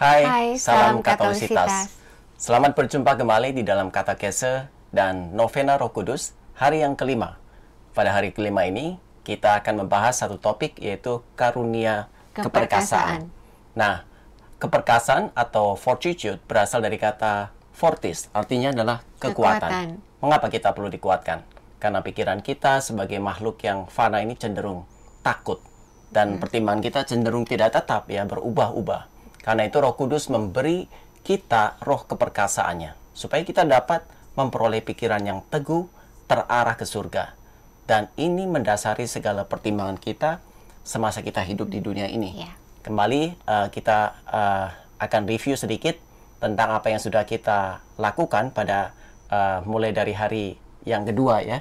Hai, Hai salam, salam Katolisitas. Katolisitas. Selamat berjumpa kembali di dalam Kata Kese dan Novena Roh Kudus hari yang kelima. Pada hari kelima ini, kita akan membahas satu topik yaitu karunia keperkasaan. keperkasaan. Nah, keperkasaan atau fortitude berasal dari kata fortis, artinya adalah kekuatan. kekuatan. Mengapa kita perlu dikuatkan? Karena pikiran kita sebagai makhluk yang fana ini cenderung takut dan hmm. pertimbangan kita cenderung tidak tetap ya berubah-ubah karena itu Roh Kudus memberi kita roh keperkasaannya supaya kita dapat memperoleh pikiran yang teguh terarah ke surga. Dan ini mendasari segala pertimbangan kita semasa kita hidup di dunia ini. Yeah. Kembali uh, kita uh, akan review sedikit tentang apa yang sudah kita lakukan pada uh, mulai dari hari yang kedua ya,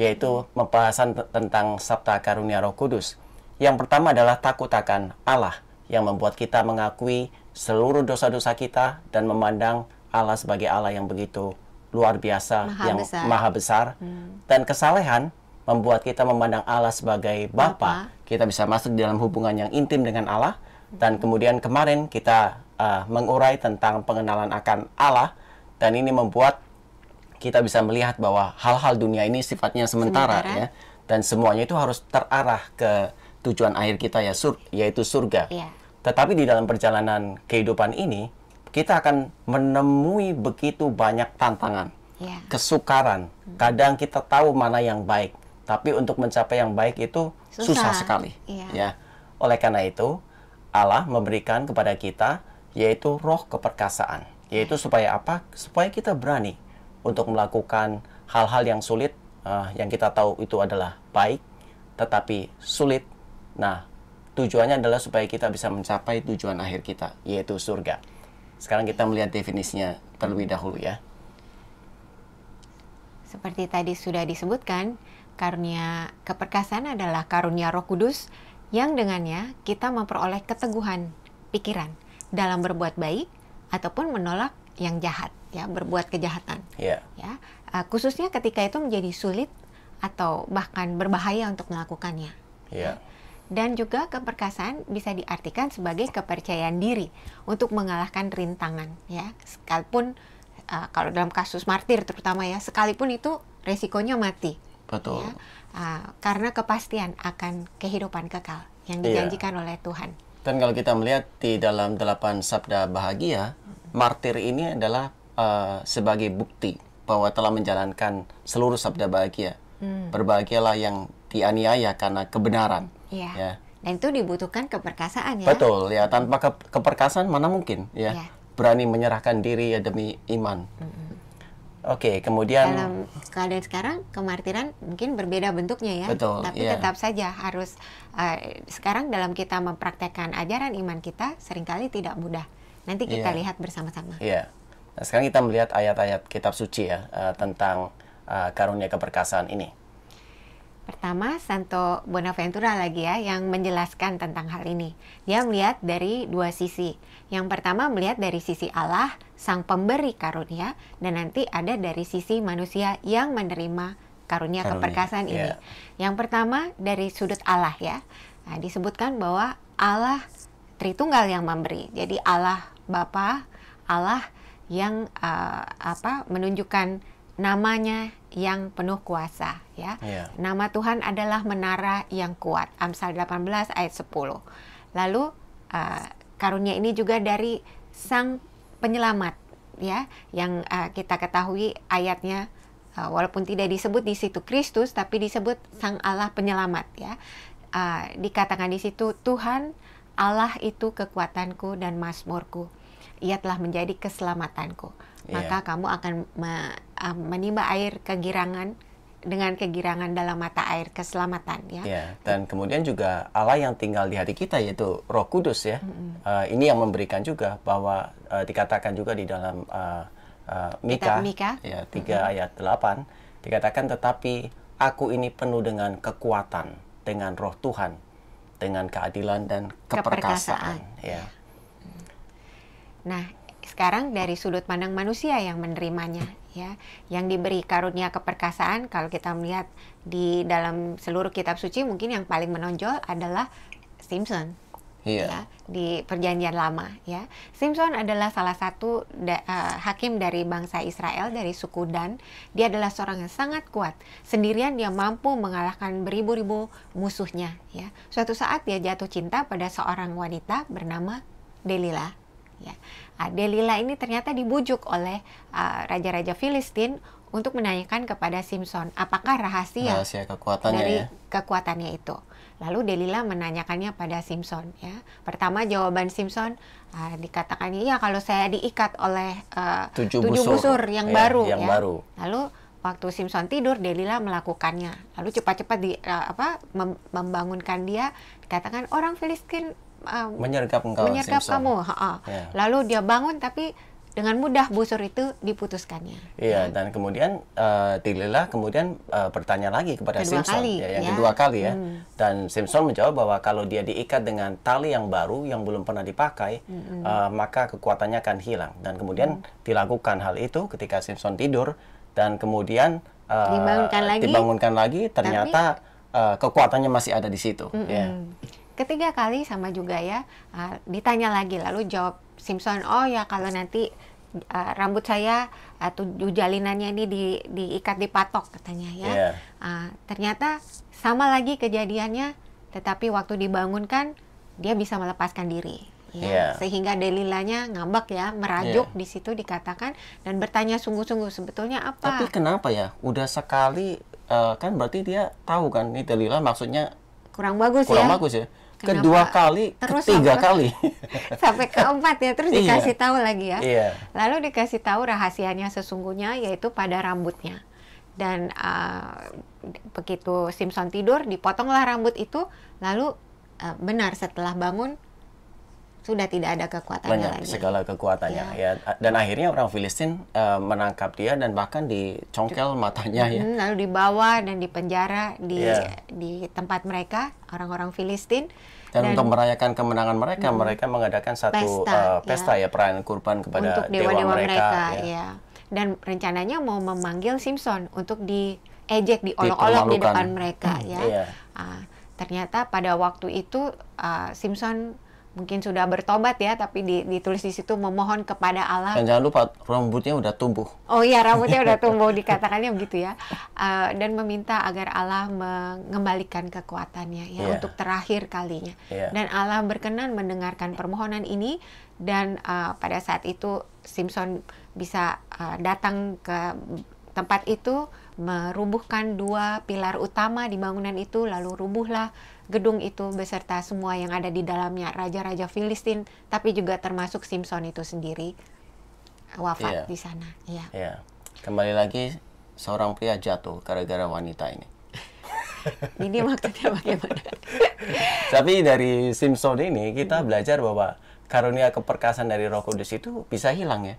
yaitu pembahasan tentang sabta karunia Roh Kudus. Yang pertama adalah takut akan Allah yang membuat kita mengakui seluruh dosa-dosa kita dan memandang Allah sebagai Allah yang begitu luar biasa, maha yang besar. maha besar. Hmm. Dan kesalehan membuat kita memandang Allah sebagai Bapa. Kita bisa masuk dalam hubungan yang intim dengan Allah. Dan kemudian kemarin kita uh, mengurai tentang pengenalan akan Allah. Dan ini membuat kita bisa melihat bahwa hal-hal dunia ini sifatnya sementara, sementara. ya. Dan semuanya itu harus terarah ke tujuan akhir kita ya sur yaitu surga. Yeah. Tetapi di dalam perjalanan kehidupan ini kita akan menemui begitu banyak tantangan, yeah. kesukaran. Kadang kita tahu mana yang baik, tapi untuk mencapai yang baik itu susah, susah sekali. Yeah. Ya. Oleh karena itu Allah memberikan kepada kita yaitu roh keperkasaan, yaitu iya. supaya apa? Supaya kita berani untuk melakukan hal-hal yang sulit uh, yang kita tahu itu adalah baik, tetapi sulit Nah, tujuannya adalah supaya kita bisa mencapai tujuan akhir kita, yaitu surga. Sekarang kita melihat definisinya terlebih dahulu ya. Seperti tadi sudah disebutkan, karunia keperkasaan adalah karunia Roh Kudus yang dengannya kita memperoleh keteguhan pikiran dalam berbuat baik ataupun menolak yang jahat ya berbuat kejahatan yeah. ya, ya eh, khususnya ketika itu menjadi sulit atau bahkan berbahaya untuk melakukannya yeah dan juga keperkasaan bisa diartikan sebagai kepercayaan diri untuk mengalahkan rintangan ya sekalipun uh, kalau dalam kasus martir terutama ya sekalipun itu resikonya mati betul ya, uh, karena kepastian akan kehidupan kekal yang iya. dijanjikan iya. oleh Tuhan dan kalau kita melihat di dalam delapan sabda bahagia martir ini adalah uh, sebagai bukti bahwa telah menjalankan seluruh sabda bahagia hmm. berbahagialah yang dianiaya karena kebenaran Iya. Ya. Dan itu dibutuhkan keperkasaan ya. Betul ya, tanpa ke keperkasaan mana mungkin ya. ya. Berani menyerahkan diri ya demi iman. Mm -hmm. Oke, okay, kemudian dalam keadaan sekarang kemartiran mungkin berbeda bentuknya ya, betul, tapi yeah. tetap saja harus uh, sekarang dalam kita mempraktekkan ajaran iman kita seringkali tidak mudah. Nanti kita yeah. lihat bersama-sama. Ya. Yeah. Nah, sekarang kita melihat ayat-ayat kitab suci ya uh, tentang uh, karunia keperkasaan ini. Pertama, Santo Bonaventura lagi ya yang menjelaskan tentang hal ini. Dia melihat dari dua sisi. Yang pertama melihat dari sisi Allah, sang pemberi karunia, dan nanti ada dari sisi manusia yang menerima karunia, karunia. keperkasaan yeah. ini. Ya. Yang pertama dari sudut Allah ya. Nah, disebutkan bahwa Allah Tritunggal yang memberi. Jadi Allah Bapa, Allah yang uh, apa menunjukkan namanya yang penuh kuasa ya. Yeah. Nama Tuhan adalah menara yang kuat. Amsal 18 ayat 10. Lalu uh, karunia ini juga dari Sang Penyelamat ya yang uh, kita ketahui ayatnya uh, walaupun tidak disebut di situ Kristus tapi disebut Sang Allah Penyelamat ya. Uh, dikatakan di situ Tuhan Allah itu kekuatanku dan masmurku, Ia telah menjadi keselamatanku. Iya. Maka yeah. kamu akan um, menimba air kegirangan dengan kegirangan dalam mata air keselamatan ya. ya dan kemudian juga Allah yang tinggal di hati kita yaitu Roh Kudus ya. Mm-hmm. Uh, ini yang memberikan juga bahwa uh, dikatakan juga di dalam uh, uh, Mika, Mika ya 3 mm-hmm. ayat 8 dikatakan tetapi aku ini penuh dengan kekuatan dengan Roh Tuhan, dengan keadilan dan keperkasaan, keperkasaan. ya. Nah, sekarang dari sudut pandang manusia yang menerimanya ya yang diberi karunia keperkasaan kalau kita melihat di dalam seluruh kitab suci mungkin yang paling menonjol adalah Simpson Iya. ya di perjanjian lama ya Simpson adalah salah satu da, uh, hakim dari bangsa Israel dari suku Dan dia adalah seorang yang sangat kuat sendirian dia mampu mengalahkan beribu-ribu musuhnya ya suatu saat dia jatuh cinta pada seorang wanita bernama Delilah Ya. Ah, Delila ini ternyata dibujuk oleh ah, raja-raja uh, Filistin untuk menanyakan kepada Simpson apakah rahasia, rahasia kekuatannya dari ya? kekuatannya itu. Lalu Delila menanyakannya pada Simpson. Ya, pertama jawaban Simpson uh, ah, dikatakan ya kalau saya diikat oleh uh, tujuh, tujuh busur, busur yang ya, baru. Yang ya. baru. Lalu waktu Simpson tidur Delila melakukannya lalu cepat-cepat di uh, apa membangunkan dia dikatakan orang Filistin uh, menyergap engkau menyergap kamu ha -ha. Yeah. lalu dia bangun tapi dengan mudah busur itu diputuskannya. Iya, ya. dan kemudian uh, kemudian uh, bertanya lagi kepada kedua Simpson kali, ya, yang ya. kedua kali ya. Hmm. Dan Simpson menjawab bahwa kalau dia diikat dengan tali yang baru yang belum pernah dipakai, hmm. uh, maka kekuatannya akan hilang. Dan kemudian hmm. dilakukan hal itu ketika Simpson tidur dan kemudian uh, dibangunkan lagi. Dibangunkan lagi ternyata Tapi, uh, kekuatannya masih ada di situ. Hmm. Yeah ketiga kali sama juga ya uh, ditanya lagi lalu jawab Simpson oh ya kalau nanti uh, rambut saya uh, jalinannya ini di diikat di patok katanya ya yeah. Iya. uh, ternyata sama lagi kejadiannya tetapi waktu dibangunkan dia bisa melepaskan diri ya yeah. sehingga Delilanya ngambek ya merajuk yeah. di situ dikatakan dan bertanya sungguh-sungguh sebetulnya apa tapi kenapa ya udah sekali uh, kan berarti dia tahu kan ini Delila maksudnya kurang bagus kurang ya kurang bagus ya Kenapa? kedua kali, terus ketiga sampai, kali, sampai keempat ya terus iya. dikasih tahu lagi ya. Iya. Lalu dikasih tahu rahasianya sesungguhnya yaitu pada rambutnya. Dan uh, begitu Simpson tidur dipotonglah rambut itu, lalu uh, benar setelah bangun sudah tidak ada kekuatannya Banyak lagi. segala kekuatannya ya. ya. Dan akhirnya orang Filistin uh, menangkap dia dan bahkan dicongkel matanya ya. Hmm, lalu dibawa dan dipenjara di yeah. di tempat mereka orang-orang Filistin dan, dan untuk merayakan kemenangan mereka, hmm. mereka mengadakan satu pesta, uh, pesta ya. ya perayaan kurban kepada untuk dewa, dewa, dewa mereka. mereka ya. Ya. Dan rencananya mau memanggil Simpson untuk diejek, diolok-olok di depan mereka hmm. ya. Yeah. Iya. Uh, ternyata pada waktu itu uh, Simpson mungkin sudah bertobat ya, tapi ditulis di situ memohon kepada Allah. Dan jangan lupa rambutnya udah tumbuh. Oh iya, rambutnya udah tumbuh dikatakannya begitu ya. Uh, dan meminta agar Allah mengembalikan kekuatannya ya yeah. untuk terakhir kalinya. Yeah. Dan Allah berkenan mendengarkan permohonan ini dan uh, pada saat itu Simpson bisa uh, datang ke tempat itu merubuhkan dua pilar utama di bangunan itu lalu rubuhlah gedung itu beserta semua yang ada di dalamnya raja-raja Filistin tapi juga termasuk Simpson itu sendiri wafat yeah. di sana. Iya. Yeah. Yeah. Kembali lagi seorang pria jatuh gara-gara wanita ini. ini maksudnya bagaimana? tapi dari Simpson ini kita hmm. belajar bahwa karunia keperkasaan dari Roh Kudus itu bisa hilang ya.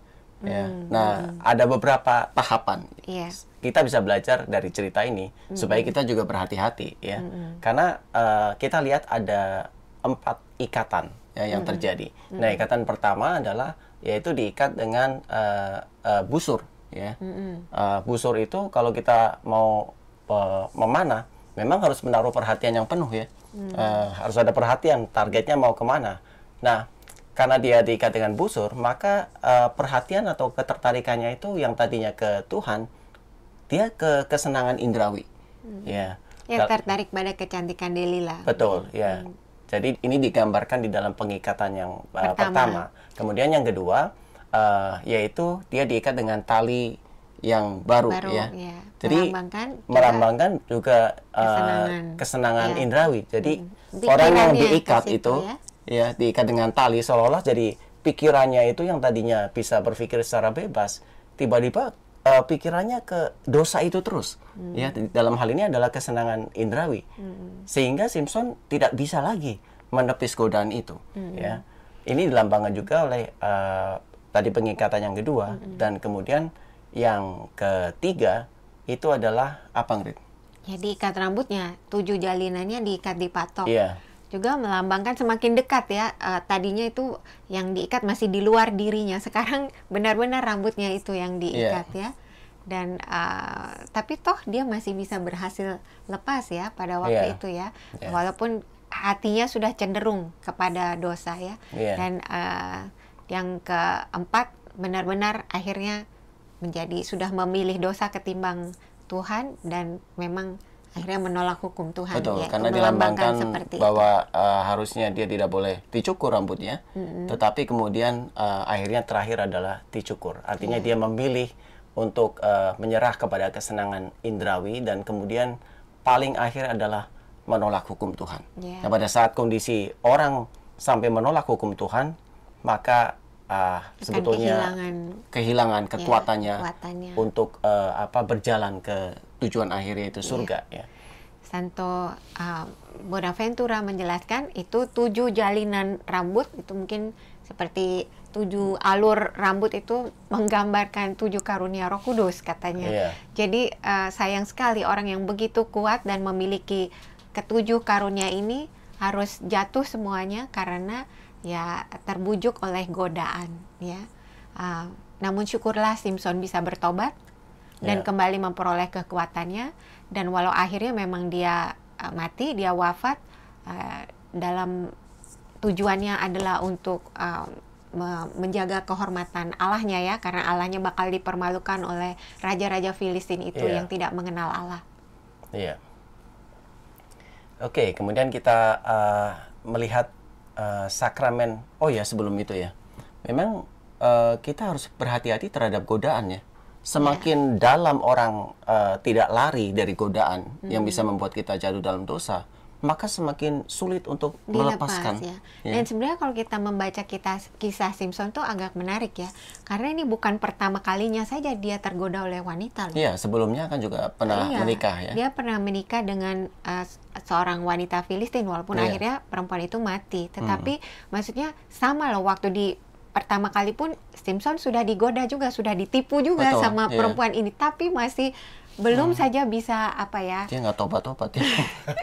ya. Hmm. Nah, hmm. ada beberapa tahapan. Yeah kita bisa belajar dari cerita ini mm-hmm. supaya kita juga berhati-hati ya mm-hmm. karena uh, kita lihat ada empat ikatan ya yang mm-hmm. terjadi mm-hmm. nah ikatan pertama adalah yaitu diikat dengan uh, uh, busur ya mm-hmm. uh, busur itu kalau kita mau uh, memanah memang harus menaruh perhatian yang penuh ya mm-hmm. uh, harus ada perhatian targetnya mau kemana nah karena dia diikat dengan busur maka uh, perhatian atau ketertarikannya itu yang tadinya ke Tuhan dia ke kesenangan indrawi. Hmm. Ya. Ya tertarik pada kecantikan Delila. Betul, ya. Hmm. Jadi ini digambarkan di dalam pengikatan yang uh, pertama. Kemudian yang kedua uh, yaitu dia diikat dengan tali yang baru, baru ya. ya. Jadi merambangkan, merambangkan juga, uh, kesenangan, kesenangan ya. indrawi. Jadi hmm. orang yang diikat situ, itu ya. ya diikat dengan tali seolah-olah jadi pikirannya itu yang tadinya bisa berpikir secara bebas tiba-tiba uh, pikirannya ke dosa itu terus. Hmm. Ya, dalam hal ini adalah kesenangan indrawi. Hmm. Sehingga Simpson tidak bisa lagi menepis godaan itu, hmm. ya. Ini dilambangkan juga oleh uh, tadi pengikatan yang kedua hmm. dan kemudian yang ketiga itu adalah apa, Jadi ya, ikat rambutnya, tujuh jalinannya diikat di patok. Yeah juga melambangkan semakin dekat ya. Uh, tadinya itu yang diikat masih di luar dirinya. Sekarang benar-benar rambutnya itu yang diikat yeah. ya. Dan uh, tapi toh dia masih bisa berhasil lepas ya pada waktu yeah. itu ya. Yeah. Walaupun hatinya sudah cenderung kepada dosa ya. Yeah. Dan uh, yang keempat benar-benar akhirnya menjadi sudah memilih dosa ketimbang Tuhan dan memang akhirnya menolak hukum Tuhan. Betul, ya, karena dilambangkan bahwa uh, harusnya dia tidak boleh dicukur rambutnya, mm-hmm. tetapi kemudian uh, akhirnya terakhir adalah dicukur. Artinya yeah. dia memilih untuk uh, menyerah kepada kesenangan indrawi dan kemudian paling akhir adalah menolak hukum Tuhan. Yeah. Nah, pada saat kondisi orang sampai menolak hukum Tuhan, maka uh, sebetulnya kehilangan, kehilangan iya, kekuatannya, ya, kekuatannya untuk uh, apa berjalan ke tujuan akhirnya itu iya. surga ya. ya. Santo uh, Bonaventura menjelaskan itu tujuh jalinan rambut itu mungkin seperti tujuh alur rambut itu menggambarkan tujuh karunia Roh Kudus katanya. Yeah. Jadi uh, sayang sekali orang yang begitu kuat dan memiliki ketujuh karunia ini harus jatuh semuanya karena ya terbujuk oleh godaan ya uh, namun syukurlah Simpson bisa bertobat dan yeah. kembali memperoleh kekuatannya dan walau akhirnya memang dia uh, mati dia wafat uh, dalam tujuannya adalah untuk uh, menjaga kehormatan Allahnya ya karena Allahnya bakal dipermalukan oleh raja-raja Filistin itu yeah. yang tidak mengenal Allah. Iya. Yeah. Oke, okay, kemudian kita uh, melihat Eh, sakramen. Oh ya sebelum itu ya, memang uh, kita harus berhati-hati terhadap godaan ya. Semakin yeah. dalam orang uh, tidak lari dari godaan mm. yang hmm. bisa membuat kita jatuh dalam dosa, maka semakin sulit untuk Dilepas, melepaskan. Ya. Ya. Dan sebenarnya kalau kita membaca kita kisah Simpson itu agak menarik ya, karena ini bukan pertama kalinya saja dia tergoda oleh wanita. Iya, sebelumnya kan juga pernah iya. menikah ya. Dia pernah menikah dengan uh, seorang wanita Filistin walaupun yeah. akhirnya perempuan itu mati. Hmm. Tetapi hmm. maksudnya sama loh waktu di pertama kali pun Simpson sudah digoda juga, sudah ditipu juga Betul, sama yeah. perempuan ini, tapi masih belum hmm. saja bisa apa ya? Dia nggak tobat-tobat ya.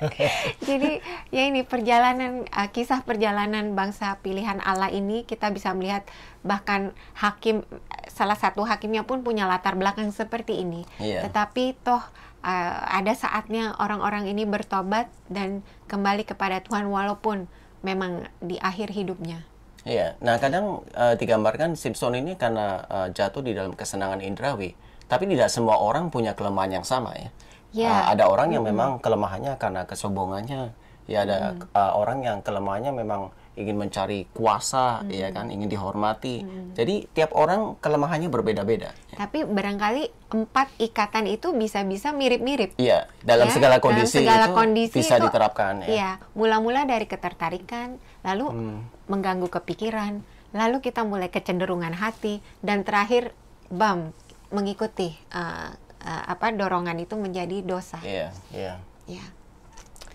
Jadi ya ini perjalanan uh, kisah perjalanan bangsa pilihan Allah ini kita bisa melihat bahkan hakim salah satu hakimnya pun punya latar belakang seperti ini. Yeah. Tetapi toh uh, ada saatnya orang-orang ini bertobat dan kembali kepada Tuhan walaupun memang di akhir hidupnya. Iya, nah kadang uh, digambarkan Simpson ini karena uh, jatuh di dalam kesenangan indrawi, tapi tidak semua orang punya kelemahan yang sama ya. Iya. Uh, ada orang yang mm. memang kelemahannya karena kesombongannya, ya ada mm. uh, orang yang kelemahannya memang ingin mencari kuasa hmm. ya kan ingin dihormati hmm. jadi tiap orang kelemahannya berbeda-beda tapi barangkali empat ikatan itu bisa-bisa mirip-mirip iya dalam ya, segala kondisi dalam segala itu kondisi bisa itu, diterapkan ya iya mula-mula dari ketertarikan lalu hmm. mengganggu kepikiran lalu kita mulai kecenderungan hati dan terakhir bam mengikuti uh, uh, apa dorongan itu menjadi dosa iya iya. iya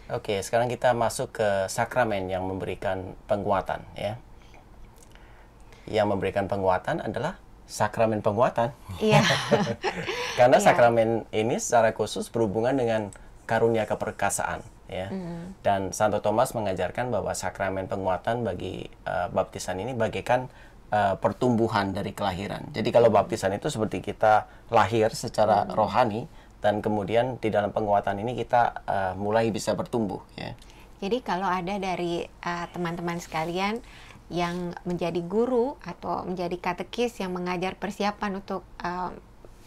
Oke, sekarang kita masuk ke sakramen yang memberikan penguatan ya. Yang memberikan penguatan adalah sakramen penguatan. Iya. Karena iya. sakramen ini secara khusus berhubungan dengan karunia keperkasaan ya. Mm. Dan Santo Thomas mengajarkan bahwa sakramen penguatan bagi uh, baptisan ini bagaikan uh, pertumbuhan dari kelahiran. Jadi kalau baptisan itu seperti kita lahir secara mm. rohani, dan kemudian di dalam penguatan ini kita uh, mulai bisa bertumbuh ya. Jadi kalau ada dari eh, teman-teman uh, sekalian yang menjadi guru atau menjadi katekis yang mengajar persiapan untuk uh,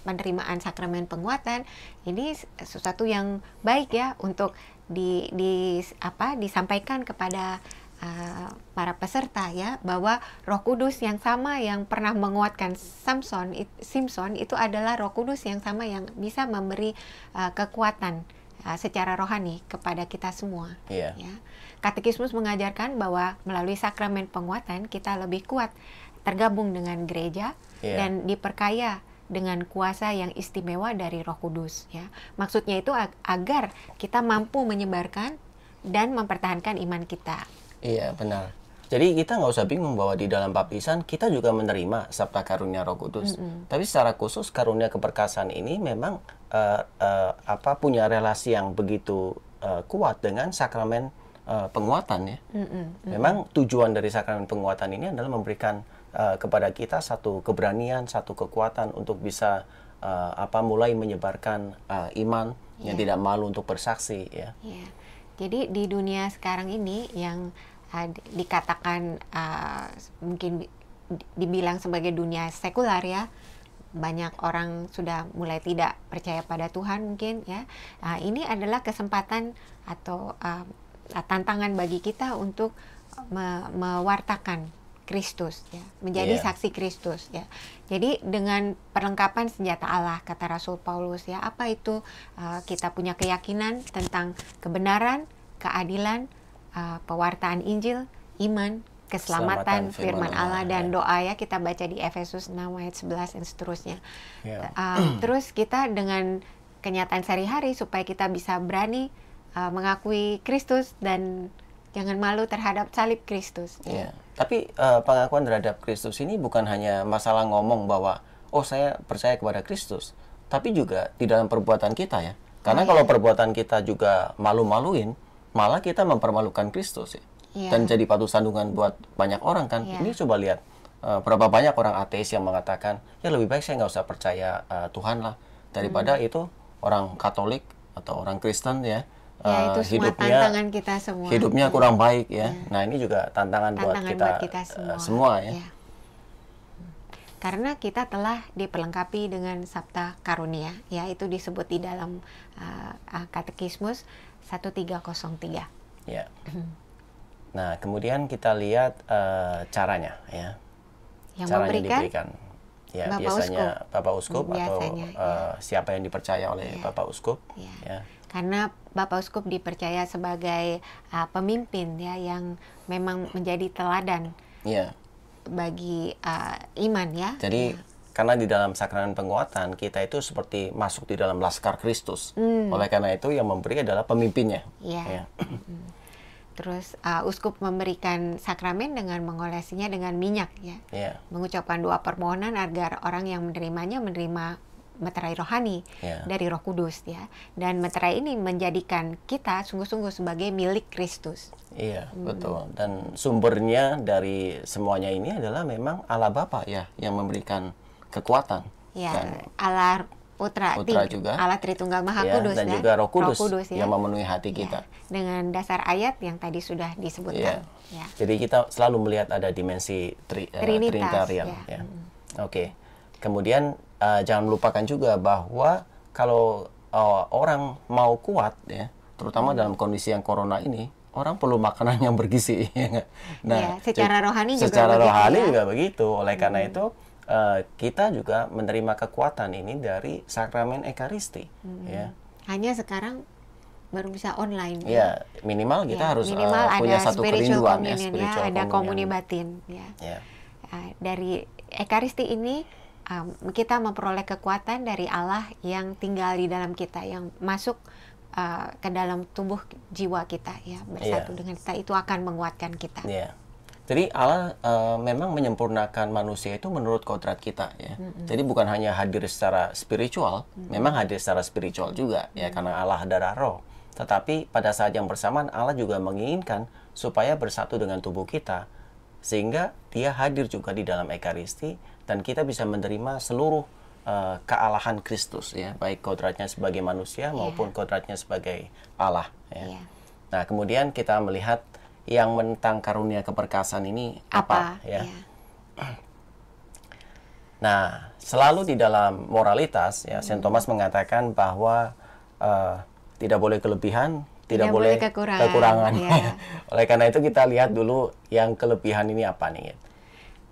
penerimaan sakramen penguatan ini sesuatu yang baik ya untuk di, di apa disampaikan kepada Eh, para peserta ya bahwa Roh Kudus yang sama yang pernah menguatkan Samson it, Simpson itu adalah Roh Kudus yang sama yang bisa memberi uh, kekuatan uh, secara rohani kepada kita semua. Yeah. Ya. Katekismus mengajarkan bahwa melalui sakramen penguatan kita lebih kuat tergabung dengan gereja yeah. dan diperkaya dengan kuasa yang istimewa dari Roh Kudus ya. Maksudnya itu agar kita mampu menyebarkan dan mempertahankan iman kita. Iya, benar. Jadi kita nggak usah bingung bahwa di dalam baptisan kita juga menerima sabda karunia Roh Kudus. Mm -hmm. Tapi secara khusus karunia keberkasan ini memang uh, uh, apa punya relasi yang begitu uh, kuat dengan sakramen uh, penguatan ya. Mm -hmm. Memang tujuan dari sakramen penguatan ini adalah memberikan uh, kepada kita satu keberanian, satu kekuatan untuk bisa uh, apa mulai menyebarkan uh, iman yeah. yang iya. tidak malu untuk bersaksi ya. Yeah. Jadi di dunia sekarang ini yang dikatakan uh, mungkin dibilang sebagai dunia sekular ya banyak orang sudah mulai tidak percaya pada Tuhan mungkin ya nah, ini adalah kesempatan atau uh, tantangan bagi kita untuk me mewartakan Kristus ya menjadi yeah. saksi Kristus ya jadi dengan perlengkapan senjata Allah kata Rasul Paulus ya apa itu uh, kita punya keyakinan tentang kebenaran keadilan uh, pewartaan Injil, iman, keselamatan, firman Allah, dan ya. doa ya kita baca di Efesus 6 ayat 11 dan seterusnya. Ya. Uh, terus kita dengan kenyataan sehari-hari supaya kita bisa berani uh, mengakui Kristus dan jangan malu terhadap salib Kristus. Ya. ya. Tapi uh, pengakuan terhadap Kristus ini bukan hanya masalah ngomong bahwa oh saya percaya kepada Kristus, tapi juga di dalam perbuatan kita ya. Karena oh, iya. kalau perbuatan kita juga malu-maluin, malah kita mempermalukan Kristus ya. Yeah. Dan jadi patuh sandungan buat banyak orang kan. Yeah. Ini coba lihat uh, berapa banyak orang ateis yang mengatakan ya lebih baik saya nggak usah percaya uh, Tuhan lah daripada mm. itu orang Katolik atau orang Kristen ya. Ya, eh, itu semua hidupnya tantangan kita semua. Hidupnya kurang baik ya. ya. Nah, ini juga tantangan, tantangan buat kita, buat kita semua, uh, semua ya. ya. Karena kita telah diperlengkapi dengan sabta karunia, ya itu disebut di dalam uh, katekismus 1303. Ya. Hmm. Nah, kemudian kita lihat uh, caranya ya. Yang caranya memberikan, diberikan. Ya, Bapak biasanya Uskup. Bapak Uskup biasanya, atau ya. Eh, siapa yang dipercaya oleh ya. Bapak Uskup ya. ya. Karena Bapak Uskup dipercaya sebagai uh, pemimpin ya yang memang menjadi teladan. Ya. Bagi uh, iman ya. Jadi ya karena di dalam sakramen penguatan kita itu seperti masuk di dalam laskar Kristus. Hmm. Oleh karena itu yang memberi adalah pemimpinnya. Yeah. Ya. Iya. Hmm. Terus uh, uskup memberikan sakramen dengan mengolesinya dengan minyak ya. Yeah. Mengucapkan doa permohonan agar orang yang menerimanya menerima materai rohani yeah. dari Roh Kudus ya. Dan materai ini menjadikan kita sungguh-sungguh sebagai milik Kristus. Iya, hmm. betul. Dan sumbernya dari semuanya ini adalah memang Allah Bapa ya yang memberikan kekuatan. Ya, dan Allah Putra, Putra juga, Allah Tritunggal Maha ya, Kudus dan, ya. juga Roh Kudus, Roh Kudus ya. yang memenuhi hati ya, kita. Dengan dasar ayat yang tadi sudah disebutkan. Ya. Ya. Jadi kita selalu melihat ada dimensi tri, eh, Trinitas, uh, Trinitarian. Ya. Ya. Hmm. Oke, okay. kemudian uh, jangan lupakan juga bahwa kalau uh, orang mau kuat ya, terutama hmm. dalam kondisi yang corona ini, orang perlu makanan yang bergizi. Ya nah, ya, secara rohani juga secara begitu, rohani ya. juga begitu. Oleh hmm. karena itu uh, kita juga menerima kekuatan ini dari sakramen Ekaristi hmm. ya hanya sekarang baru bisa online ya, ya. minimal kita ya, harus eh, minimal uh, punya satu kerinduan ya, spiritual ya ada komuni batin ya, ya. Uh, dari Ekaristi ini um, kita memperoleh kekuatan dari Allah yang tinggal di dalam kita yang masuk uh, ke dalam tubuh jiwa kita ya bersatu yeah. dengan kita itu akan menguatkan kita. Yeah. Jadi Allah e, memang menyempurnakan manusia itu menurut kodrat kita ya. Mm -hmm. Jadi bukan hanya hadir secara spiritual, mm -hmm. memang hadir secara spiritual juga mm -hmm. karena Allah darah roh. Tetapi pada saat yang bersamaan Allah juga menginginkan supaya bersatu dengan tubuh kita sehingga dia hadir juga di dalam ekaristi dan kita bisa menerima seluruh uh, kealahan Kristus ya, baik kodratnya sebagai manusia iya. maupun yeah. kodratnya sebagai Allah ya. Yeah. Nah, kemudian kita melihat yang tentang karunia keperkasaan ini apa, apa ya. Yeah. Iya. Nah, selalu di dalam moralitas ya Saint hmm. Thomas mengatakan bahwa uh, tidak boleh kelebihan, tidak, tidak boleh kekurangan. kekurangan. Ya. Oleh karena itu kita lihat dulu yang kelebihan ini apa nih. Ya.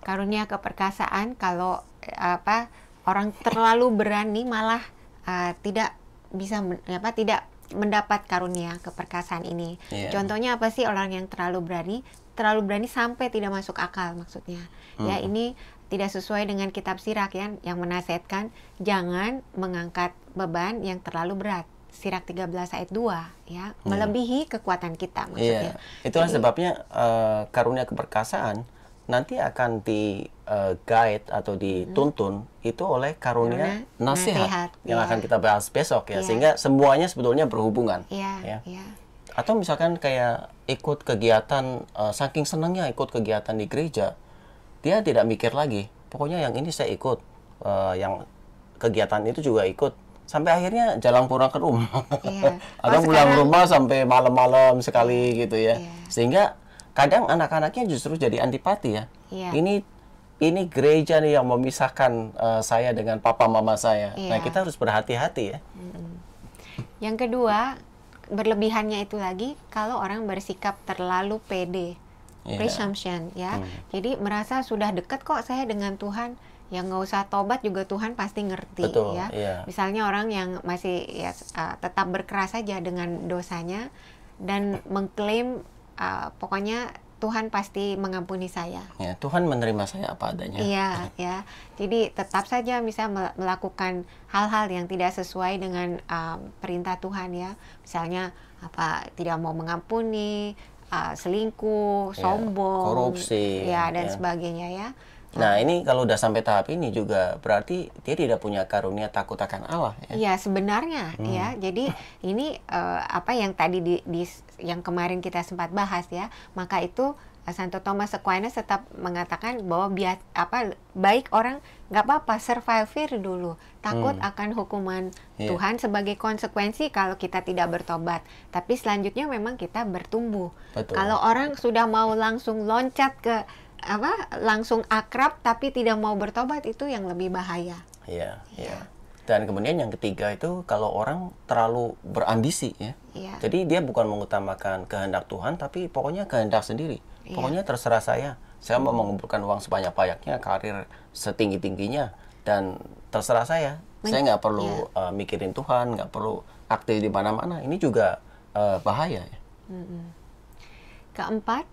Karunia keperkasaan kalau apa orang terlalu berani malah uh, tidak bisa apa tidak mendapat karunia keperkasaan ini. Yeah. Contohnya apa sih orang yang terlalu berani, terlalu berani sampai tidak masuk akal maksudnya. Ya, hmm. Ya ini tidak sesuai dengan kitab Sirak ya yang menasihatkan jangan mengangkat beban yang terlalu berat. Sirak 13 ayat 2 ya, melebihi hmm. melebihi kekuatan kita maksudnya. Yeah. Itulah Jadi, sebabnya uh, karunia keperkasaan nanti akan di uh, guide atau dituntun hmm. itu oleh karunia nasihat, nasihat yang yeah. akan kita bahas besok ya yeah. sehingga semuanya sebetulnya berhubungan yeah. ya iya. atau misalkan kayak ikut kegiatan uh, saking senangnya ikut kegiatan di gereja dia tidak mikir lagi pokoknya yang ini saya ikut uh, yang kegiatan itu juga ikut sampai akhirnya jalan pulang ke rumah iya. atau oh, pulang rumah sampai malam-malam sekali iya, gitu ya iya. sehingga kadang anak-anaknya justru jadi antipati ya. Yeah. Ini ini gereja nih yang memisahkan uh, saya dengan papa mama saya. Yeah. Nah, iya. kita harus berhati-hati ya. hmm Yang kedua, berlebihannya itu lagi kalau orang bersikap terlalu pede. Yeah. Presumption ya. Mm. Jadi merasa sudah dekat kok saya dengan Tuhan yang nggak usah tobat juga Tuhan pasti ngerti Betul, ya. Iya. Misalnya orang yang masih ya eh, tetap berkeras saja dengan dosanya dan mengklaim uh, pokoknya Tuhan pasti mengampuni saya. Ya, Tuhan menerima saya apa adanya. Iya, ya. Jadi tetap saja bisa melakukan hal-hal yang tidak sesuai dengan um, perintah Tuhan ya. Misalnya apa tidak mau mengampuni, uh, selingkuh, ya, sombong, korupsi, ya dan ya. sebagainya ya. Nah, ini kalau udah sampai tahap ini juga berarti dia tidak punya karunia takut akan Allah ya. Iya, sebenarnya ya. hmm. ya. Jadi ini uh, apa yang tadi di, di yang kemarin kita sempat bahas ya, maka itu eh, Santo Thomas Aquinas tetap mengatakan bahwa bias, apa baik orang nggak apa-apa survive fear dulu takut hmm. akan hukuman yeah. Tuhan sebagai konsekuensi kalau kita tidak bertobat tapi selanjutnya memang kita bertumbuh Betul. kalau orang sudah mau langsung loncat ke apa langsung akrab tapi tidak mau bertobat itu yang lebih bahaya. Iya, yeah, Yeah. yeah. Dan kemudian yang ketiga itu kalau orang terlalu berambisi ya. Yeah. Jadi dia bukan mengutamakan kehendak Tuhan tapi pokoknya kehendak sendiri. Yeah. Pokoknya terserah saya. Saya mau mengumpulkan uang sebanyak-banyaknya, karir setinggi-tingginya dan terserah saya. Men saya nggak perlu yeah. Iya. uh, mikirin Tuhan, nggak perlu aktif di mana-mana. Ini juga uh, bahaya ya. Keempat,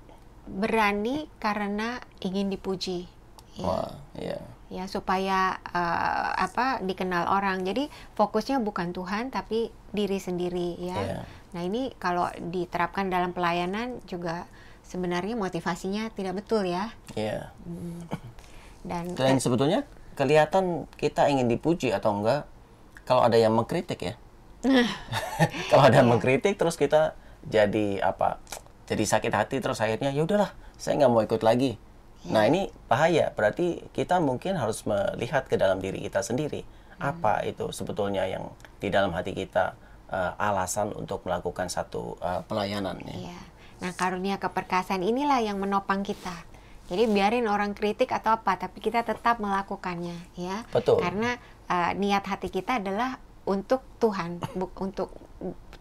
berani karena ingin dipuji. Ya. Wah, ya Yeah ya supaya uh, apa dikenal orang. Jadi fokusnya bukan Tuhan tapi diri sendiri ya. Yeah. Nah, ini kalau diterapkan dalam pelayanan juga sebenarnya motivasinya tidak betul ya. Iya. Yeah. Hmm. Dan Dan eh, sebetulnya kelihatan kita ingin dipuji atau enggak kalau ada yang mengkritik ya. kalau ada yang iya. mengkritik terus kita jadi apa? Jadi sakit hati terus akhirnya ya udahlah, saya nggak mau ikut lagi Nah ini bahaya, berarti kita mungkin harus melihat ke dalam diri kita sendiri. Hmm. Apa itu sebetulnya yang di dalam hati kita uh, alasan untuk melakukan satu uh, pelayanan. Ya. Iya. Nah karunia keperkasaan inilah yang menopang kita. Jadi biarin orang kritik atau apa, tapi kita tetap melakukannya, ya. Betul. Karena uh, niat hati kita adalah untuk Tuhan, bu, untuk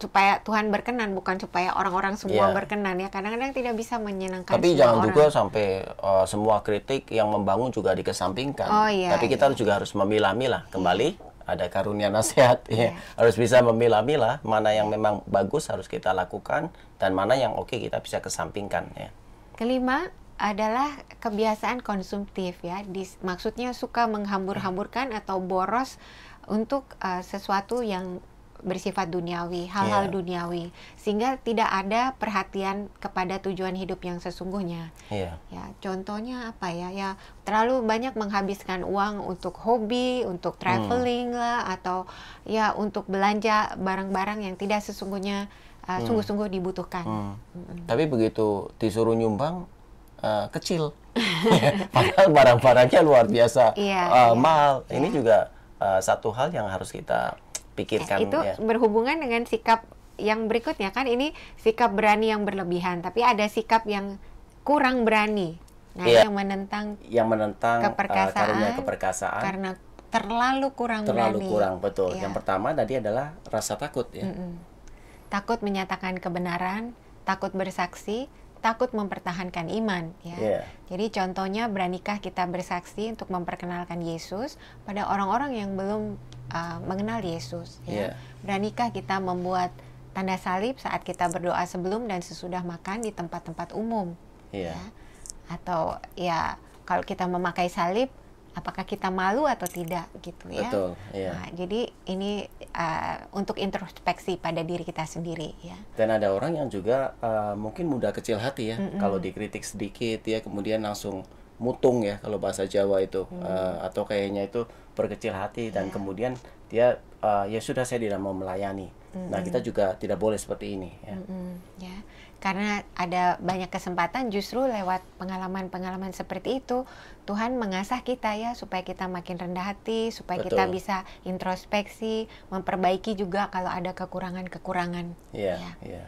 supaya Tuhan berkenan bukan supaya orang-orang semua yeah. berkenan ya kadang-kadang tidak bisa menyenangkan tapi jangan orang. juga sampai uh, semua kritik yang membangun juga dikesampingkan oh, yeah, tapi kita yeah. juga harus memilah-milah iya. kembali ada karunia nasihat yeah. ya iya. harus bisa memilah-milah mana yang memang bagus harus kita lakukan dan mana yang oke okay kita bisa kesampingkan ya kelima adalah kebiasaan konsumtif ya Dis, maksudnya suka menghambur-hamburkan atau boros untuk uh, sesuatu yang bersifat duniawi, hal-hal yeah. duniawi, sehingga tidak ada perhatian kepada tujuan hidup yang sesungguhnya. Yeah. Ya, contohnya apa ya? Ya terlalu banyak menghabiskan uang untuk hobi, untuk hmm. traveling hmm. lah, atau ya untuk belanja barang-barang yang tidak sesungguhnya uh, sungguh-sungguh dibutuhkan. Hmm. Hmm. Tapi begitu disuruh nyumbang uh, kecil, padahal barang-barangnya luar biasa yeah, uh, yeah. mahal. Yeah. Ini iya. juga Eh, satu hal yang harus kita pikirkan. Itu ya. berhubungan dengan sikap yang berikutnya kan ini sikap berani yang berlebihan, tapi ada sikap yang kurang berani. Nah, ya. yang menentang yang menentang eh, keperkasaan, uh, keperkasaan karena terlalu kurang terlalu berani. kurang betul. Ya. Yang pertama tadi adalah rasa takut ya. Mm -mm. Takut menyatakan kebenaran, takut bersaksi, takut mempertahankan iman ya. Yeah. Jadi contohnya beranikah kita bersaksi untuk memperkenalkan Yesus pada orang-orang yang belum uh, mengenal Yesus ya. Yeah. Beranikah kita membuat tanda salib saat kita berdoa sebelum dan sesudah makan di tempat-tempat umum yeah. ya. Atau ya kalau kita memakai salib apakah kita malu atau tidak gitu ya. Betul, iya. nah, jadi ini uh, untuk introspeksi pada diri kita sendiri ya. Dan ada orang yang juga uh, mungkin mudah kecil hati ya, mm -mm. kalau dikritik sedikit ya kemudian langsung mutung ya kalau bahasa Jawa itu mm. uh, atau kayaknya itu berkecil hati dan yeah. kemudian dia uh, ya sudah saya tidak mau melayani. Mm -hmm. Nah kita juga tidak boleh seperti ini ya. Mm -hmm. yeah karena ada banyak kesempatan justru lewat pengalaman-pengalaman seperti itu Tuhan mengasah kita ya supaya kita makin rendah hati supaya Betul. kita bisa introspeksi memperbaiki juga kalau ada kekurangan-kekurangan yeah, ya yeah.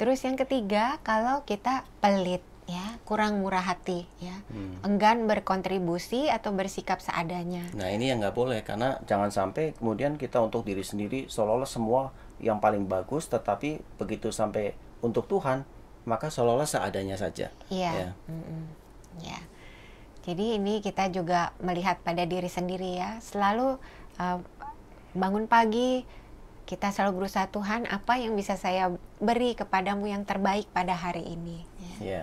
terus yang ketiga kalau kita pelit ya kurang murah hati ya hmm. enggan berkontribusi atau bersikap seadanya nah ini yang nggak boleh karena jangan sampai kemudian kita untuk diri sendiri seolah-olah semua yang paling bagus tetapi begitu sampai untuk Tuhan, maka seolah-olah seadanya saja. Iya. Ya. Mm -mm. ya. Jadi ini kita juga melihat pada diri sendiri ya. Selalu uh, bangun pagi kita selalu berusaha Tuhan apa yang bisa saya beri kepadamu yang terbaik pada hari ini. Ya. Yeah. Iya.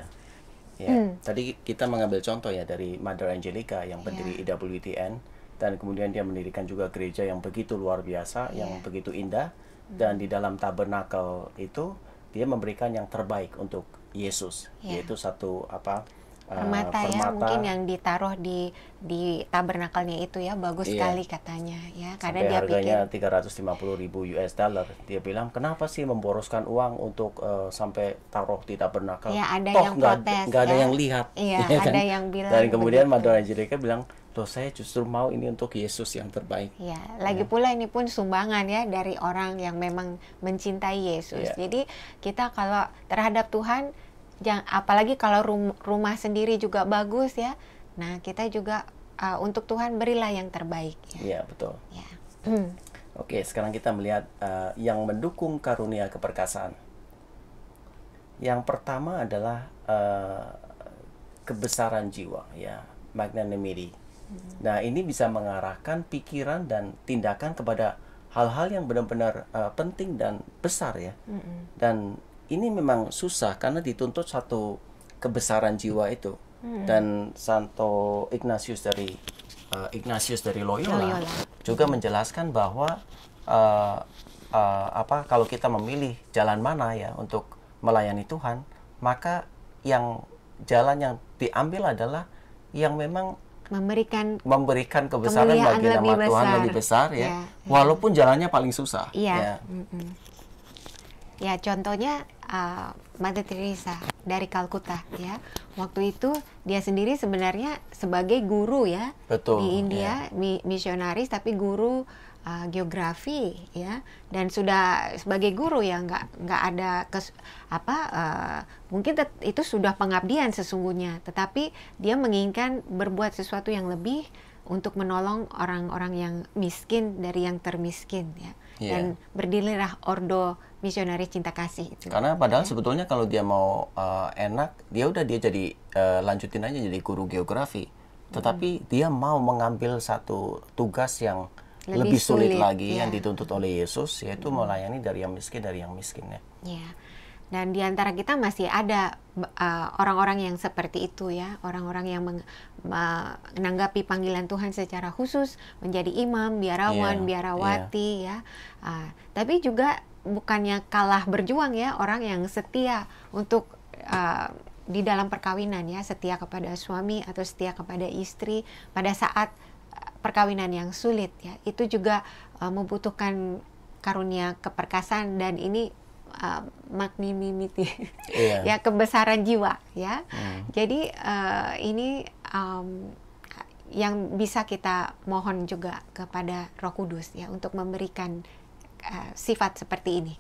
Yeah. Mm. Tadi kita mengambil contoh ya dari Mother Angelica yang pendiri yeah. Iya. IWTN dan kemudian dia mendirikan juga gereja yang begitu luar biasa, yeah. yang iya. begitu indah mm. dan di dalam tabernakel itu dia memberikan yang terbaik untuk Yesus yeah. yaitu satu apa permata, uh, permata ya mungkin yang ditaruh di di tabernakelnya itu ya bagus iya. sekali katanya ya karena Sampai dia harganya pikir 350 ribu US dollar dia bilang kenapa sih memboroskan uang untuk uh, sampai taruh di tabernakel ya ada Toh, yang gak, ada ya. yang lihat iya, ya, kan? ada yang bilang dan kemudian Madonna Angelica bilang atau saya justru mau ini untuk Yesus yang terbaik. Ya, lagi ya. pula ini pun sumbangan ya dari orang yang memang mencintai Yesus. Ya. Jadi kita kalau terhadap Tuhan, jangan, apalagi kalau rum, rumah sendiri juga bagus ya. Nah kita juga uh, untuk Tuhan berilah yang terbaik. Ya, ya betul. Ya. Oke, sekarang kita melihat uh, yang mendukung karunia keperkasaan. Yang pertama adalah uh, kebesaran jiwa, ya, magnanimity. Nah, ini bisa mengarahkan pikiran dan tindakan kepada hal-hal yang benar-benar uh, penting dan besar ya. Hmm. Dan ini memang susah karena dituntut satu kebesaran jiwa itu. Hmm. Dan Santo Ignatius dari uh, Ignatius dari Loyola, Loyola juga menjelaskan bahwa uh, uh, apa kalau kita memilih jalan mana ya untuk melayani Tuhan, maka yang jalan yang diambil adalah yang memang memberikan memberikan kebesaran bagi nama besar. Tuhan lebih besar ya, ya, ya. walaupun jalannya paling susah. Iya. Ya. ya contohnya uh, Mother Teresa dari Kalkuta ya. Waktu itu dia sendiri sebenarnya sebagai guru ya Betul, di India, ya. misionaris tapi guru uh, geografi ya dan sudah sebagai guru ya nggak nggak ada kes, apa uh, mungkin itu sudah pengabdian sesungguhnya tetapi dia menginginkan berbuat sesuatu yang lebih untuk menolong orang-orang yang miskin dari yang termiskin ya yeah. dan berdirilah ordo misionaris cinta kasih itu. Karena padahal ya. sebetulnya kalau dia mau uh, enak dia udah dia jadi uh, lanjutin aja jadi guru geografi tetapi hmm. dia mau mengambil satu tugas yang lebih, lebih sulit, sulit lagi ya. yang iya. dituntut oleh Yesus yaitu melayani dari yang miskin dari yang miskin ya. ya. Dan di antara kita masih ada eh, orang-orang uh, yang seperti itu ya, orang-orang yang meng, uh, menanggapi panggilan Tuhan secara khusus menjadi imam, biarawan, yeah, biarawati yeah. ya. Uh, tapi juga bukannya kalah berjuang ya orang yang setia untuk uh, di dalam perkawinan ya, setia kepada suami atau setia kepada istri pada saat perkawinan yang sulit ya itu juga uh, membutuhkan karunia keperkasaan dan ini uh, magnanimity yeah. ya kebesaran jiwa ya mm. jadi uh, ini um, yang bisa kita mohon juga kepada Roh Kudus ya untuk memberikan uh, sifat seperti ini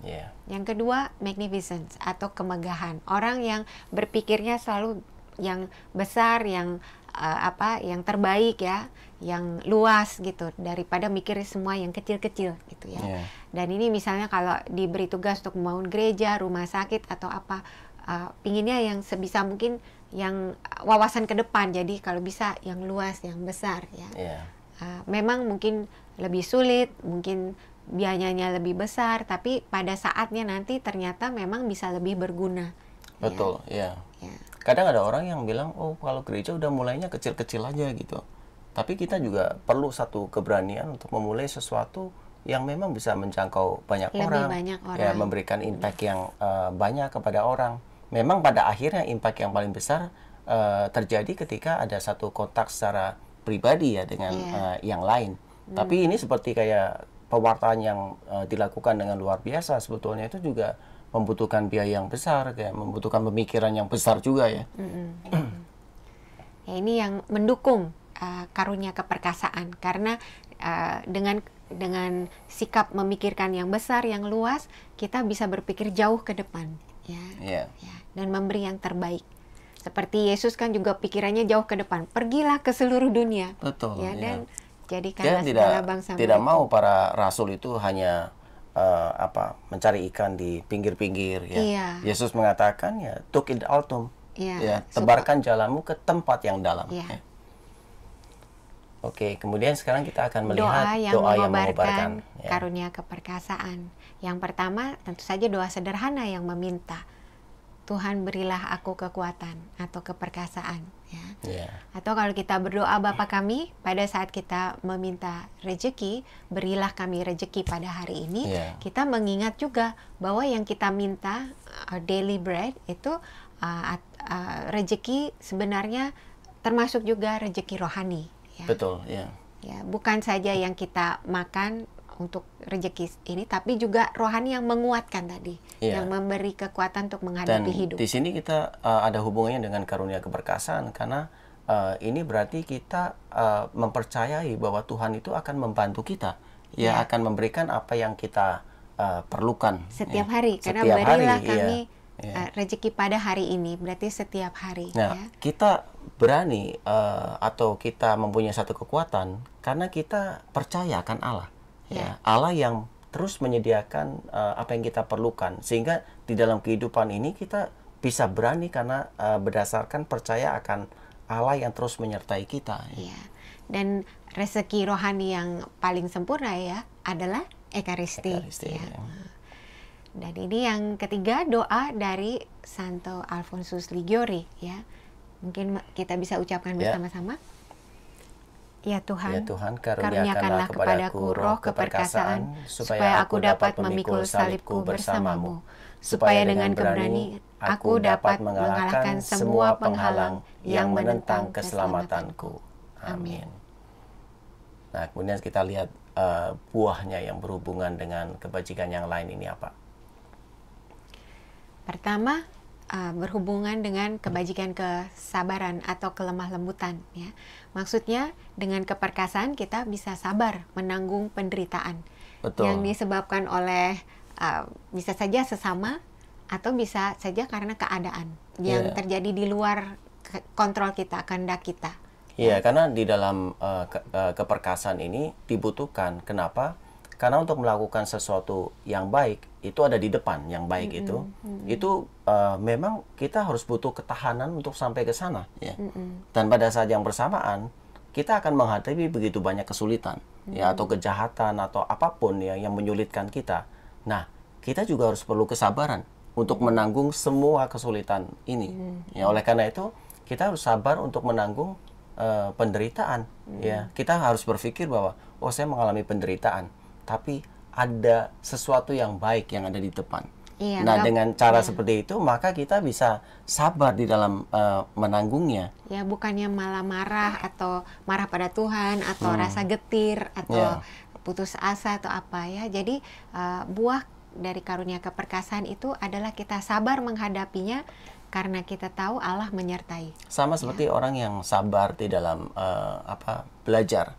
yeah. yang kedua magnificence atau kemegahan orang yang berpikirnya selalu yang besar yang uh, apa yang terbaik ya yang luas gitu daripada mikir semua yang kecil-kecil gitu ya yeah. dan ini misalnya kalau diberi tugas untuk membangun gereja rumah sakit atau apa uh, pinginnya yang sebisa mungkin yang wawasan ke depan jadi kalau bisa yang luas yang besar ya yeah. Iya. uh, memang mungkin lebih sulit mungkin biayanya lebih besar tapi pada saatnya nanti ternyata memang bisa lebih berguna betul ya yeah. yeah kadang ada orang yang bilang oh kalau gereja udah mulainya kecil-kecil aja gitu tapi kita juga perlu satu keberanian untuk memulai sesuatu yang memang bisa menjangkau banyak Lebih orang, banyak ya, orang ya memberikan iya. impact yang uh, banyak kepada orang memang pada akhirnya impact yang paling besar uh, terjadi ketika ada satu kontak secara pribadi ya dengan yeah. Iya. uh, yang lain hmm. tapi ini seperti kayak pewartaan yang uh, dilakukan dengan luar biasa sebetulnya itu juga membutuhkan biaya yang besar, kayak membutuhkan pemikiran yang besar juga ya. Mm-hmm. ini yang mendukung uh, karunia keperkasaan karena uh, dengan dengan sikap memikirkan yang besar, yang luas, kita bisa berpikir jauh ke depan, ya, yeah. ya dan memberi yang terbaik. Seperti Yesus kan juga pikirannya jauh ke depan, pergilah ke seluruh dunia, betul, ya, iya. dan jadikanlah segala tidak, bangsa. Tidak mereka. mau para rasul itu hanya uh, apa mencari ikan di pinggir-pinggir ya. Iya. Yesus mengatakan ya took it altum. to iya. Ya, tebarkan Suka. jalanmu ke tempat yang dalam. Ya. Ya. Oke, kemudian sekarang kita akan melihat doa yang doa mengobarkan, yang karunia keperkasaan. Yang pertama tentu saja doa sederhana yang meminta Tuhan berilah aku kekuatan atau keperkasaan ya. Yeah. Atau kalau kita berdoa Bapa kami pada saat kita meminta rejeki, berilah kami rejeki pada hari ini, yeah. kita mengingat juga bahwa yang kita minta our uh, daily bread itu uh, uh, rejeki sebenarnya termasuk juga rejeki rohani ya. Betul, ya. Yeah. Ya, bukan saja yang kita makan untuk rejeki ini tapi juga rohani yang menguatkan tadi ya. yang memberi kekuatan untuk menghadapi Dan hidup. Di sini kita uh, ada hubungannya dengan karunia keberkasan karena uh, ini berarti kita uh, mempercayai bahwa Tuhan itu akan membantu kita ya, ya. akan memberikan apa yang kita uh, perlukan setiap ya. hari karena setiap berilah hari, iya. kami ya. Ya. Uh, rezeki pada hari ini berarti setiap hari nah ya. kita berani uh, atau kita mempunyai satu kekuatan karena kita percaya akan Allah Ya. ya. Allah yang terus menyediakan uh, apa yang kita perlukan sehingga di dalam kehidupan ini kita bisa berani karena uh, berdasarkan percaya akan Allah yang terus menyertai kita. Iya. Dan rezeki rohani yang paling sempurna ya adalah ekaristi. Ekaristi. Ya. ya. Dan ini yang ketiga doa dari Santo Alfonsus Ligiori ya. Mungkin kita bisa ucapkan ya. bersama-sama. Ya. Ya Tuhan, ya Tuhan karuniakanlah kepadaku roh keperkasaan, supaya aku dapat memikul salibku bersamamu, supaya dengan keberani aku dapat mengalahkan semua penghalang yang menentang keselamatanku. Amin. Nah, kemudian kita lihat uh, buahnya yang berhubungan dengan kebajikan yang lain ini apa? Pertama, uh, berhubungan dengan kebajikan kesabaran atau kelemah lembutan ya. Maksudnya dengan keperkasaan kita bisa sabar menanggung penderitaan Betul. yang disebabkan oleh uh, bisa saja sesama atau bisa saja karena keadaan yang yeah. terjadi di luar kontrol kita, kehendak kita. Iya, ya. karena di dalam uh, ke, uh, keperkasaan ini dibutuhkan. Kenapa? Karena untuk melakukan sesuatu yang baik itu ada di depan yang baik mm -hmm. itu. Mm -hmm. Itu uh, memang kita harus butuh ketahanan untuk sampai ke sana ya. Mm -hmm. Dan pada saat yang bersamaan kita akan menghadapi begitu banyak kesulitan mm -hmm. ya atau kejahatan atau apapun ya yang menyulitkan kita. Nah, kita juga harus perlu kesabaran untuk menanggung semua kesulitan ini. Mm -hmm. Ya oleh karena itu kita harus sabar untuk menanggung uh, penderitaan mm -hmm. ya. Kita harus berpikir bahwa oh saya mengalami penderitaan tapi ada sesuatu yang baik yang ada di depan. Iya, nah, dengan cara iya. seperti itu, maka kita bisa sabar di dalam uh, menanggungnya. Ya, bukannya malah marah atau marah pada Tuhan atau hmm. rasa getir atau yeah. putus asa atau apa ya. Jadi uh, buah dari karunia keperkasaan itu adalah kita sabar menghadapinya karena kita tahu Allah menyertai. Sama iya. seperti ya. orang yang sabar di dalam uh, apa belajar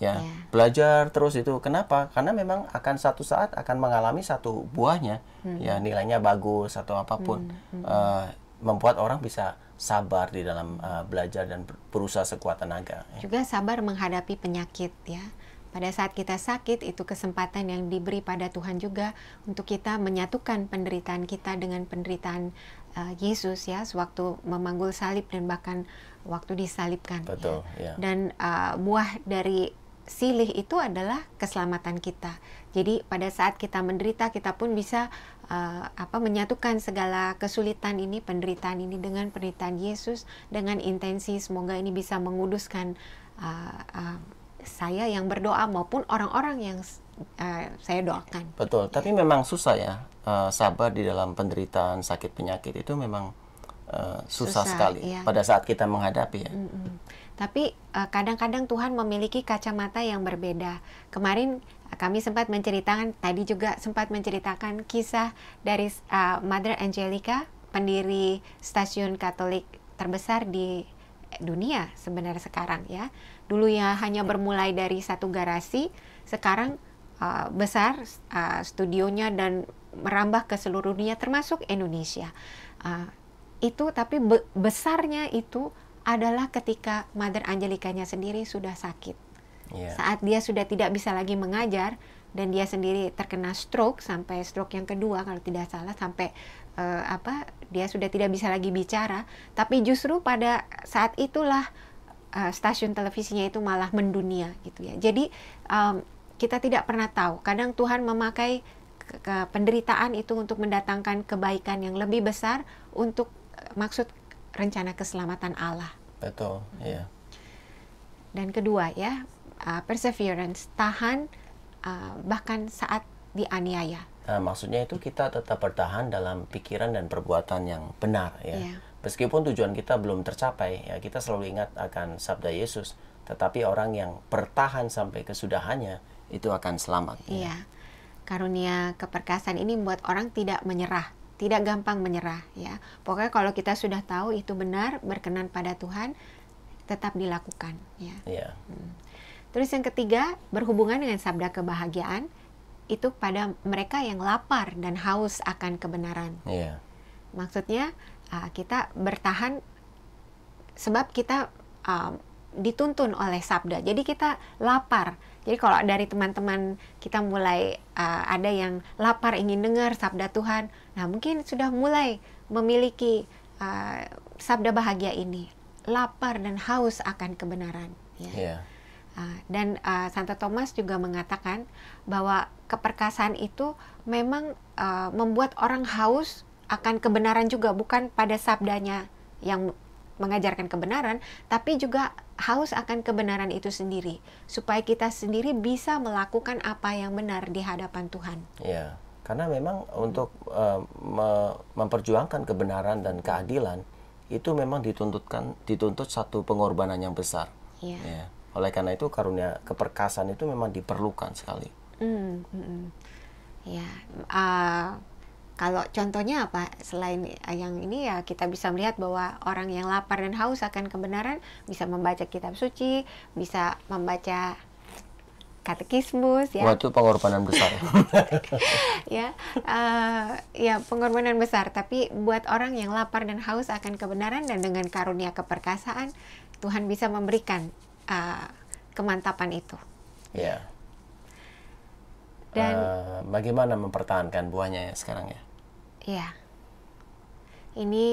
ya yeah. belajar terus itu kenapa karena memang akan satu saat akan mengalami satu buahnya hmm. ya nilainya bagus atau apapun hmm. Hmm. Uh, membuat orang bisa sabar di dalam uh, belajar dan berusaha sekuat tenaga ya. juga sabar menghadapi penyakit ya pada saat kita sakit itu kesempatan yang diberi pada Tuhan juga untuk kita menyatukan penderitaan kita dengan penderitaan uh, Yesus ya sewaktu memanggul salib dan bahkan waktu disalibkan ya. Betul, ya. ya. dan uh, buah dari silih itu adalah keselamatan kita. Jadi pada saat kita menderita kita pun bisa uh, apa menyatukan segala kesulitan ini, penderitaan ini dengan penderitaan Yesus dengan intensi semoga ini bisa menguduskan uh, uh, saya yang berdoa maupun orang-orang yang uh, saya doakan. Betul, tapi memang susah ya uh, sabar di dalam penderitaan, sakit, penyakit itu memang uh, susah, susah sekali ya. pada saat kita menghadapi ya. Mm -mm. Tapi eh, kadang-kadang Tuhan memiliki kacamata yang berbeda. Kemarin eh, kami sempat menceritakan, tadi juga sempat menceritakan kisah dari uh, Mother Angelica, pendiri stasiun Katolik terbesar di dunia sebenarnya sekarang ya. Dulu ya hanya bermulai dari satu garasi, sekarang uh, besar uh, studionya dan merambah ke seluruh dunia termasuk Indonesia. Uh, itu tapi be besarnya itu adalah ketika Mother Angelikanya sendiri sudah sakit. Yeah. Saat dia sudah tidak bisa lagi mengajar dan dia sendiri terkena stroke sampai stroke yang kedua kalau tidak salah sampai uh, apa dia sudah tidak bisa lagi bicara, tapi justru pada saat itulah uh, stasiun televisinya itu malah mendunia gitu ya. Jadi um, kita tidak pernah tahu. Kadang Tuhan memakai ke, penderitaan itu untuk mendatangkan kebaikan yang lebih besar untuk eh, maksud rencana keselamatan Allah. Betul, iya. Dan kedua ya, uh, perseverance, tahan uh, bahkan saat dianiaya. Nah, maksudnya itu kita tetap bertahan dalam pikiran dan perbuatan yang benar ya. Yeah. Meskipun tujuan kita belum tercapai, ya kita selalu ingat akan sabda Yesus, tetapi orang yang bertahan sampai kesudahannya itu akan selamat. Ya. Iya. Yeah. Karunia keperkasaan ini membuat orang tidak menyerah tidak gampang menyerah ya. Pokoknya kalau kita sudah tahu itu benar berkenan pada Tuhan tetap dilakukan ya. Yeah. Hmm. Terus yang ketiga berhubungan dengan sabda kebahagiaan itu pada mereka yang lapar dan haus akan kebenaran. Yeah. Maksudnya kita bertahan sebab kita um, dituntun oleh sabda. Jadi kita lapar. Jadi kalau dari teman-teman kita mulai uh, ada yang lapar ingin dengar sabda Tuhan, Nah, mungkin sudah mulai memiliki uh, sabda bahagia ini, lapar dan haus akan kebenaran. Ya. Yeah. Iya. Uh, dan uh, Santo Thomas juga mengatakan bahwa keperkasaan itu memang uh, membuat orang haus akan kebenaran juga, bukan pada sabdanya yang mengajarkan kebenaran, tapi juga haus akan kebenaran itu sendiri, supaya kita sendiri bisa melakukan apa yang benar di hadapan Tuhan. Yeah. Karena memang untuk uh, me memperjuangkan kebenaran dan keadilan itu memang dituntutkan dituntut satu pengorbanan yang besar. Yeah. Ya. Oleh karena itu karunia keperkasaan itu memang diperlukan sekali. Mm, -hmm. Ya, uh, kalau contohnya apa selain eh, yang ini ya kita bisa melihat bahwa orang yang lapar dan haus akan kebenaran bisa membaca kitab suci, bisa membaca katekismus ya. Wah, itu pengorbanan besar. ya, uh, ya pengorbanan besar. Tapi buat orang yang lapar dan haus akan kebenaran dan dengan karunia keperkasaan, Tuhan bisa memberikan uh, kemantapan itu. Ya. Dan uh, bagaimana mempertahankan buahnya ya sekarang ya? Iya. Ini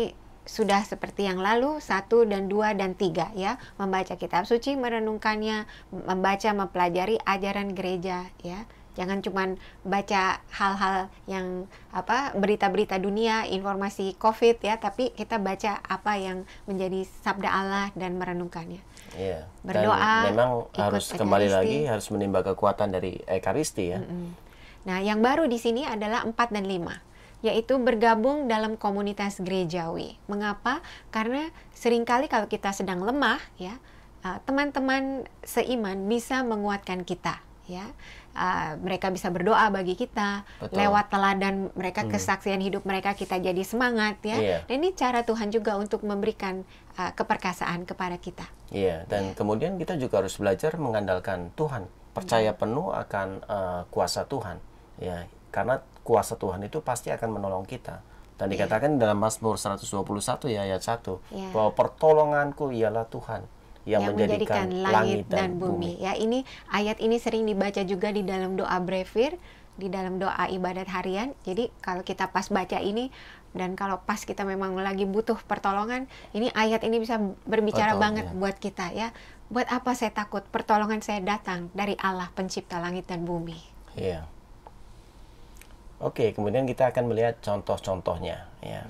sudah seperti yang lalu, satu dan dua dan tiga ya, membaca kitab suci, merenungkannya, membaca, mempelajari ajaran gereja ya. Jangan cuma baca hal-hal yang apa berita-berita dunia, informasi COVID ya, tapi kita baca apa yang menjadi sabda Allah dan merenungkannya. Iya. Berdoa. Dan memang harus kembali lagi harus menimba kekuatan dari Ekaristi ya. Mm -hmm. Nah, yang baru di sini adalah empat dan lima yaitu bergabung dalam komunitas gerejawi. Mengapa? Karena seringkali kalau kita sedang lemah, ya eh, teman-teman seiman bisa menguatkan kita, ya. Uh, mereka bisa berdoa bagi kita Betul. lewat teladan mereka hmm. kesaksian hidup mereka kita jadi semangat ya yeah. dan ini cara Tuhan juga untuk memberikan uh, keperkasaan kepada kita. Iya yeah. dan yeah. kemudian kita juga harus belajar mengandalkan Tuhan percaya hmm. penuh akan uh, kuasa Tuhan ya karena kuasa Tuhan itu pasti akan menolong kita. Dan iya. dikatakan dalam Mazmur 121 ya ayat 1 yeah. bahwa pertolonganku ialah Tuhan yang, yang menjadikan, menjadikan langit, dan, dan bumi. bumi. Ya, ini ayat ini sering dibaca juga di dalam doa brevir, di dalam doa ibadat harian. Jadi kalau kita pas baca ini dan kalau pas kita memang lagi butuh pertolongan, ini ayat ini bisa berbicara Betul, banget ya. buat kita ya. Buat apa saya takut? Pertolongan saya datang dari Allah pencipta langit dan bumi. Yeah. Oke, kemudian kita akan melihat contoh-contohnya ya. Yeah.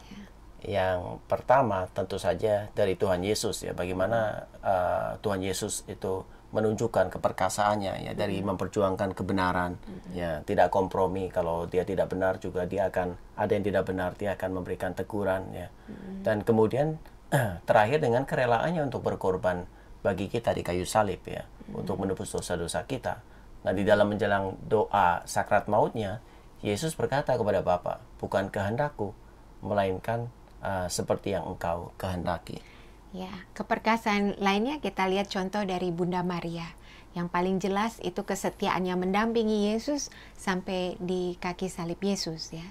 Yang pertama tentu saja dari Tuhan Yesus ya, bagaimana uh, Tuhan Yesus itu menunjukkan keperkasaannya ya dari mm-hmm. memperjuangkan kebenaran mm-hmm. ya tidak kompromi kalau dia tidak benar juga dia akan ada yang tidak benar dia akan memberikan teguran ya mm-hmm. dan kemudian terakhir dengan kerelaannya untuk berkorban bagi kita di kayu salib ya mm-hmm. untuk menebus dosa-dosa kita nah di dalam menjelang doa sakrat mautnya Yesus berkata kepada Bapa, bukan kehendakku, melainkan uh, seperti yang engkau kehendaki. Ya, keperkasaan lainnya kita lihat contoh dari Bunda Maria. Yang paling jelas itu kesetiaannya mendampingi Yesus sampai di kaki salib Yesus ya.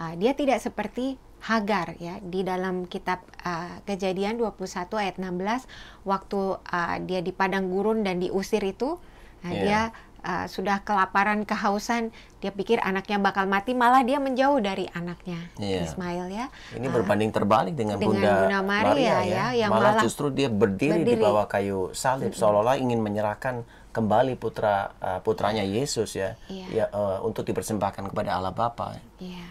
Uh, dia tidak seperti Hagar ya di dalam kitab uh, Kejadian 21 ayat 16 waktu uh, dia di padang gurun dan diusir itu, yeah. Ya. dia uh, sudah kelaparan kehausan dia pikir anaknya bakal mati malah dia menjauh dari anaknya yeah. Ismail ya ini uh, berbanding terbalik dengan, dengan Bunda, Bunda Maria, Maria ya, ya yang malah, malah justru dia berdiri, berdiri. di bawah kayu salib seolah-olah ingin menyerahkan kembali putra uh, putranya Yesus ya yeah. ya uh, untuk dipersembahkan kepada Allah Bapa yeah.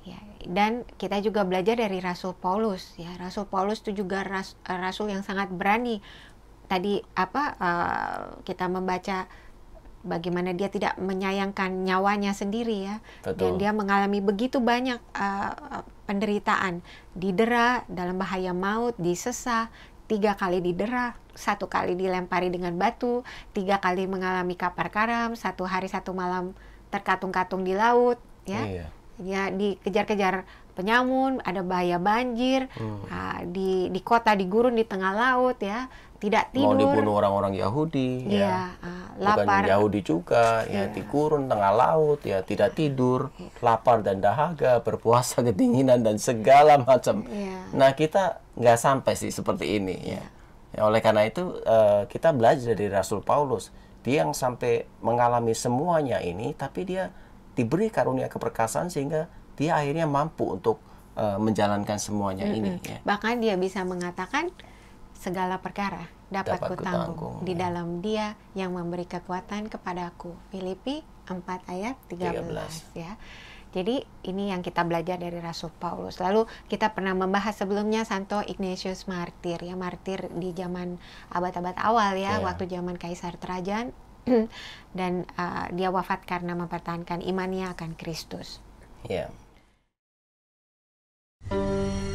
Ya, iya. dan kita juga belajar dari Rasul Paulus ya. Rasul Paulus itu juga ras, rasul yang sangat berani. Tadi apa uh, kita membaca bagaimana dia tidak menyayangkan nyawanya sendiri ya Betul. dan dia mengalami begitu banyak uh, penderitaan didera dalam bahaya maut disesah tiga kali didera, satu kali dilempari dengan batu, tiga kali mengalami kapar karam, satu hari satu malam terkatung-katung di laut, ya, iya. ya dikejar-kejar penyamun, ada bahaya banjir, hmm. uh, di di kota di gurun di tengah laut, ya, tidak tidur. Mau dibunuh orang-orang Yahudi, ya, ya lapar. Bukan Yahudi juga, ya, ya dikurun tengah laut, ya tidak tidur, ya. lapar dan dahaga, berpuasa kedinginan dan segala macam. Ya. Nah kita nggak sampai sih seperti ini, ya. ya. ya oleh karena itu uh, kita belajar dari Rasul Paulus, dia yang sampai mengalami semuanya ini, tapi dia diberi karunia keperkasaan sehingga dia akhirnya mampu untuk uh, menjalankan semuanya mm -hmm. ini. Ya. Bahkan dia bisa mengatakan segala perkara dapat, dapat kutanggung, di ya. dalam Dia yang memberi kekuatan kepadaku. Filipi 4 ayat 13, 13 ya. Jadi ini yang kita belajar dari Rasul Paulus. Lalu kita pernah membahas sebelumnya Santo Ignatius Martir ya, martir di zaman abad-abad awal ya, yeah. waktu zaman Kaisar Trajan dan uh, dia wafat karena mempertahankan imannya akan Kristus. Ya. Yeah.